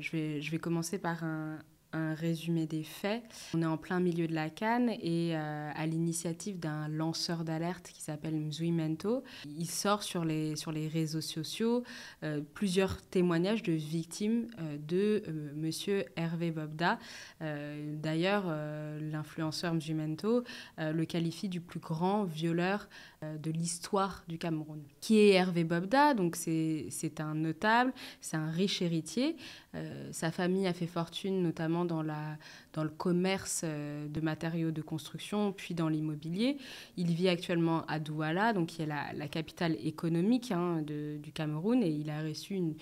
Je vais, je vais commencer par un, un résumé des faits. On est en plein milieu de la Cannes et euh, à l'initiative d'un lanceur d'alerte qui s'appelle Mento, il sort sur les, sur les réseaux sociaux euh, plusieurs témoignages de victimes euh, de monsieur Hervé Bobda. D'ailleurs, l'influenceur mzuimento le qualifie du plus grand violeur de l'histoire du Cameroun. Qui est Hervé Bobda Donc c'est un notable, c'est un riche héritier euh, sa famille a fait fortune notamment dans, la, dans le commerce euh, de matériaux de construction, puis dans l'immobilier. Il vit actuellement à Douala, donc qui est la, capitale économique hein, du Cameroun, et il a reçu une,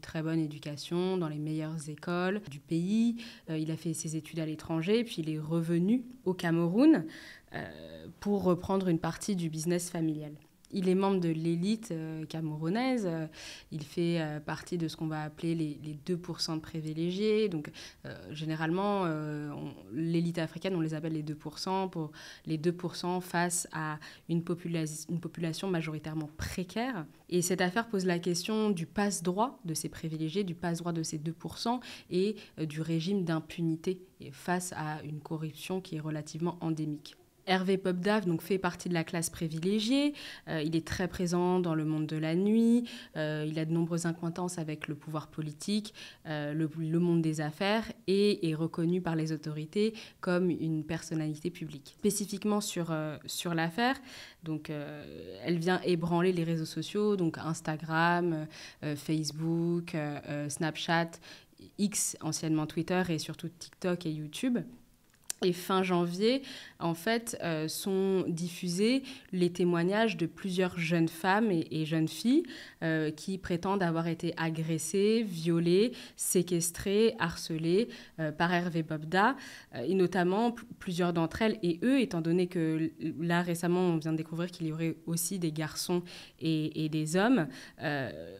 très bonne éducation dans les meilleures écoles du pays. Euh, il a fait ses études à l'étranger, puis il est revenu au Cameroun pour reprendre une partie du business familial il est membre de l'élite euh, camerounaise. Euh, il fait euh, partie de ce qu'on va appeler les, 2% de privilégiés. Donc, généralement, l'élite africaine, on les appelle les 2%, pour les 2% face à une, population majoritairement précaire. Et cette affaire pose la question du passe-droit de ces privilégiés, du passe-droit de ces 2% et du régime d'impunité face à une corruption qui est relativement endémique. Hervé Popdave donc, fait partie de la classe privilégiée. Euh, il est très présent dans le monde de la nuit. Euh, il a de nombreuses incointances avec le pouvoir politique, euh, le, monde des affaires et est reconnu par les autorités comme une personnalité publique. Spécifiquement sur, sur l'affaire, donc, elle vient ébranler les réseaux sociaux, donc Instagram, Facebook, Snapchat X, anciennement Twitter, et surtout TikTok et YouTube. Et fin janvier, en fait, euh, sont diffusés les témoignages de plusieurs jeunes femmes et, jeunes filles euh, qui prétendent avoir été agressées, violées, séquestrées, harcelées euh, par Hervé Bobda, et notamment plusieurs d'entre elles et eux, étant donné que là récemment, on vient de découvrir qu'il y aurait aussi des garçons et des hommes,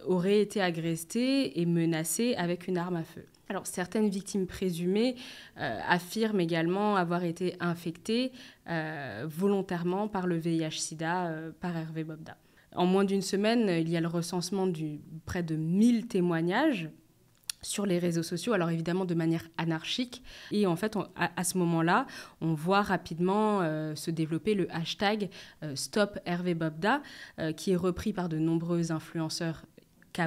auraient été agressés et menacés avec une arme à feu. Alors, certaines victimes présumées euh, affirment également avoir été infectées euh, volontairement par le VIH-Sida euh, par Hervé Bobda. En moins d'une semaine, il y a le recensement de près de 1000 témoignages sur les réseaux sociaux, alors évidemment de manière anarchique. Et en fait, à, ce moment-là, on voit rapidement se développer le hashtag Stop Hervé Bobda, qui est repris par de nombreux influenceurs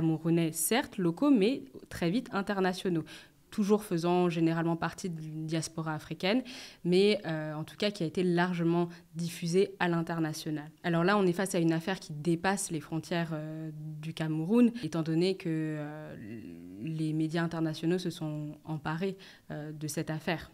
camerounais, certes locaux, mais très vite internationaux toujours faisant généralement partie d'une diaspora africaine, mais euh, en tout cas qui a été largement diffusée à l'international. Alors là, on est face à une affaire qui dépasse les frontières euh, du Cameroun, étant donné que euh, les médias internationaux se sont emparés de cette affaire.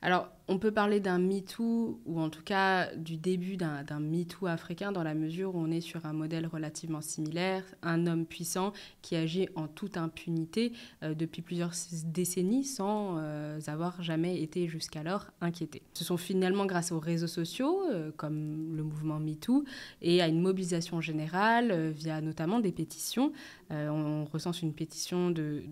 Alors, on peut parler d'un MeToo, ou en tout cas du début d'un MeToo africain, dans la mesure où on est sur un modèle relativement similaire, un homme puissant qui agit en toute impunité euh, depuis plusieurs décennies sans euh, avoir jamais été jusqu'alors inquiété. Ce sont finalement grâce aux réseaux sociaux, euh, comme le mouvement MeToo, et à une mobilisation générale via notamment des pétitions. On, recense une pétition de,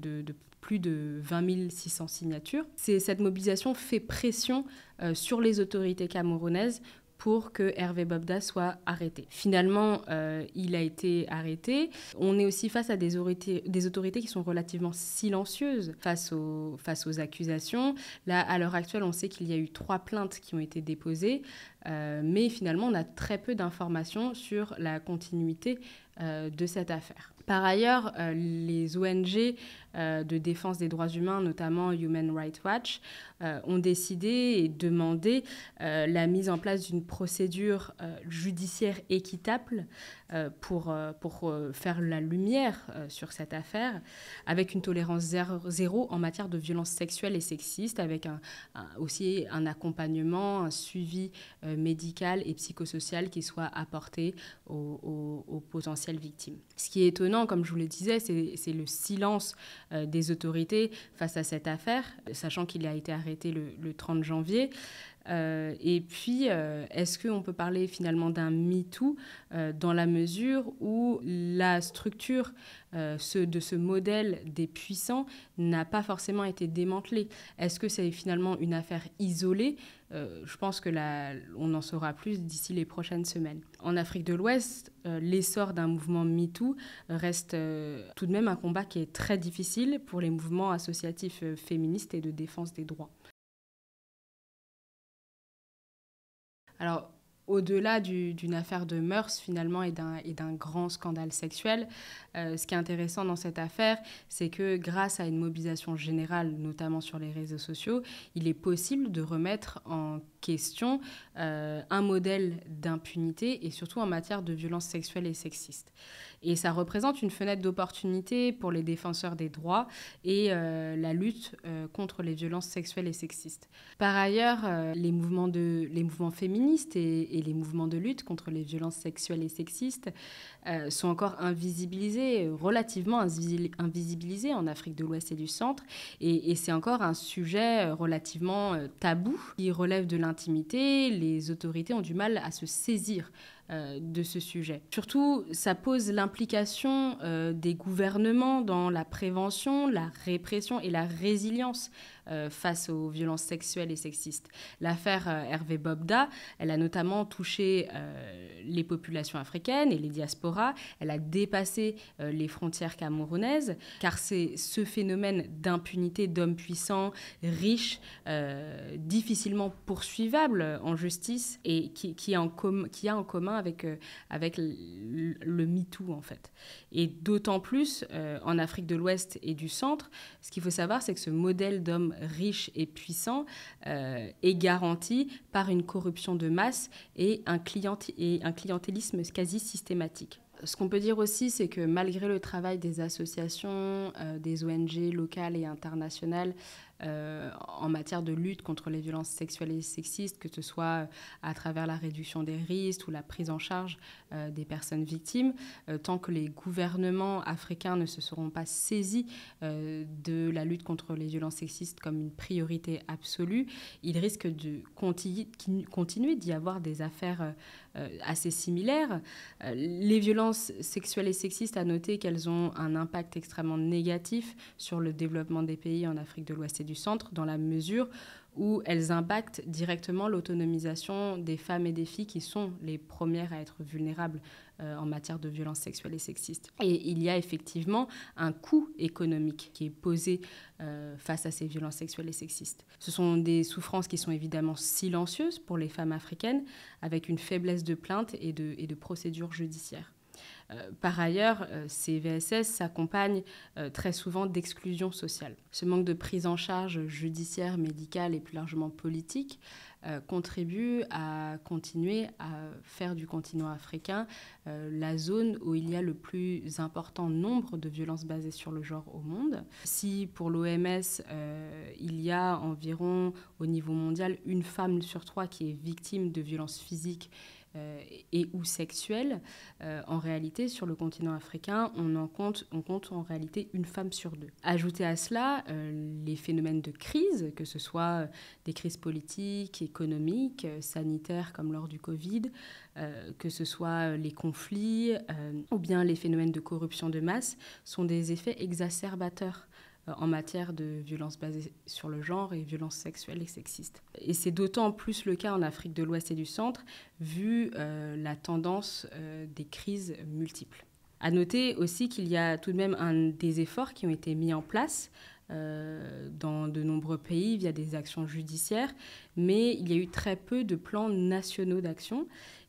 plus de 20 600 signatures. C'est cette mobilisation fait pression euh, sur les autorités camerounaises pour que Hervé Bobda soit arrêté. Finalement, euh, il a été arrêté. On est aussi face à des autorités, qui sont relativement silencieuses face aux, accusations. Là, à l'heure actuelle, on sait qu'il y a eu trois plaintes qui ont été déposées, euh, mais finalement, on a très peu d'informations sur la continuité de cette affaire. Par ailleurs, les ONG euh, de défense des droits humains, notamment Human Rights Watch, euh, ont décidé et demandé euh, la mise en place d'une procédure judiciaire équitable pour, pour faire la lumière sur cette affaire, avec une tolérance zéro, en matière de violences sexuelles et sexistes, avec aussi un accompagnement, un suivi médical et psychosocial qui soit apporté aux, aux, aux potentielles victimes. Ce qui est étonnant, comme je vous le disais, c'est le silence euh, des autorités face à cette affaire, sachant qu'il a été arrêté le, 30 janvier. Euh, et puis, euh, est-ce qu'on peut parler finalement d'un MeToo euh, dans la mesure où la structure de ce modèle des puissants n'a pas forcément été démantelée Est-ce que c'est finalement une affaire isolée Je pense que on en saura plus d'ici les prochaines semaines. En Afrique de l'Ouest, l'essor d'un mouvement MeToo reste tout de même un combat qui est très difficile pour les mouvements associatifs féministes et de défense des droits. Alors, au-delà d'une affaire de mœurs finalement et d'un grand scandale sexuel, euh, ce qui est intéressant dans cette affaire, c'est que grâce à une mobilisation générale, notamment sur les réseaux sociaux, il est possible de remettre en question euh, un modèle d'impunité et surtout en matière de violences sexuelles et sexistes. Et ça représente une fenêtre d'opportunité pour les défenseurs des droits et euh, la lutte contre les violences sexuelles et sexistes. Par ailleurs, les, mouvements de, les mouvements féministes et et les mouvements de lutte contre les violences sexuelles et sexistes euh, sont encore invisibilisés, relativement invisibilisés en Afrique de l'Ouest et du Centre. Et, c'est encore un sujet euh, relativement euh, tabou qui relève de l'intimité. Les autorités ont du mal à se saisir de ce sujet. Surtout, ça pose l'implication des gouvernements dans la prévention, la répression et la résilience euh, face aux violences sexuelles et sexistes. L'affaire euh, Hervé Bobda, elle a notamment touché euh, les populations africaines et les diasporas. Elle a dépassé les frontières camerounaises, car c'est ce phénomène d'impunité d'hommes puissants, riches, difficilement poursuivables en justice et qui, a, en qui a en commun avec, avec le, le MeToo, en fait. Et d'autant plus en Afrique de l'Ouest et du Centre, ce qu'il faut savoir, c'est que ce modèle d'homme riche et puissant euh, est garanti par une corruption de masse et un, clientélisme quasi systématique. Ce qu'on peut dire aussi, c'est que malgré le travail des associations, euh, des ONG locales et internationales, euh, en matière de lutte contre les violences sexuelles et sexistes, que ce soit euh, à travers la réduction des risques ou la prise en charge euh, des personnes victimes, tant que les gouvernements africains ne se seront pas saisis de la lutte contre les violences sexistes comme une priorité absolue, il risque de continuer d'y avoir des affaires euh, assez similaires. Euh, les violences sexuelles et sexistes, à noter qu'elles ont un impact extrêmement négatif sur le développement des pays en Afrique de l'Ouest et du Centre, dans la mesure où elles impactent directement l'autonomisation des femmes et des filles qui sont les premières à être vulnérables euh, en matière de violences sexuelles et sexistes. Et il y a effectivement un coût économique qui est posé euh, face à ces violences sexuelles et sexistes. Ce sont des souffrances qui sont évidemment silencieuses pour les femmes africaines, avec une faiblesse de plaintes et de, et de procédures judiciaires. Euh, par ailleurs, ces VSS s'accompagnent très souvent d'exclusion sociale. Ce manque de prise en charge judiciaire, médicale et plus largement politique euh, contribue à continuer à faire du continent africain euh, la zone où il y a le plus important nombre de violences basées sur le genre au monde. Si pour l'OMS, euh, il y a environ au niveau mondial une femme sur trois qui est victime de violences physiques, euh, et ou sexuelle, euh, en réalité, sur le continent africain, on, en compte, on compte en réalité une femme sur deux. Ajoutez à cela euh, les phénomènes de crise, que ce soit des crises politiques, économiques, sanitaires comme lors du Covid, que ce soit les conflits ou bien les phénomènes de corruption de masse, sont des effets exacerbateurs euh, en matière de violences basées sur le genre et violences sexuelles et sexistes. Et c'est d'autant plus le cas en Afrique de l'Ouest et du Centre, vu euh, la tendance euh, des crises multiples. À noter aussi qu'il y a tout de même des efforts qui ont été mis en place dans de nombreux pays via des actions judiciaires, mais il y a eu très peu de plans nationaux d'action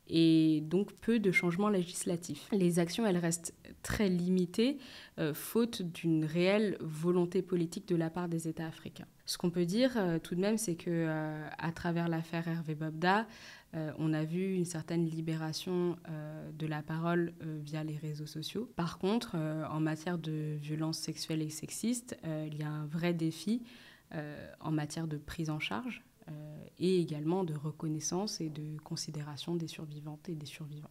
et donc peu de changements législatifs. Les actions, elles restent très limitées, euh, faute d'une réelle volonté politique de la part des États africains. Ce qu'on peut dire euh, tout de même, c'est que euh, à travers l'affaire Hervé Bobda, on a vu une certaine libération de la parole via les réseaux sociaux. Par contre, en matière de violences sexuelles et sexistes, il y a un vrai défi en matière de prise en charge euh, et également de reconnaissance et de considération des survivantes et des survivants.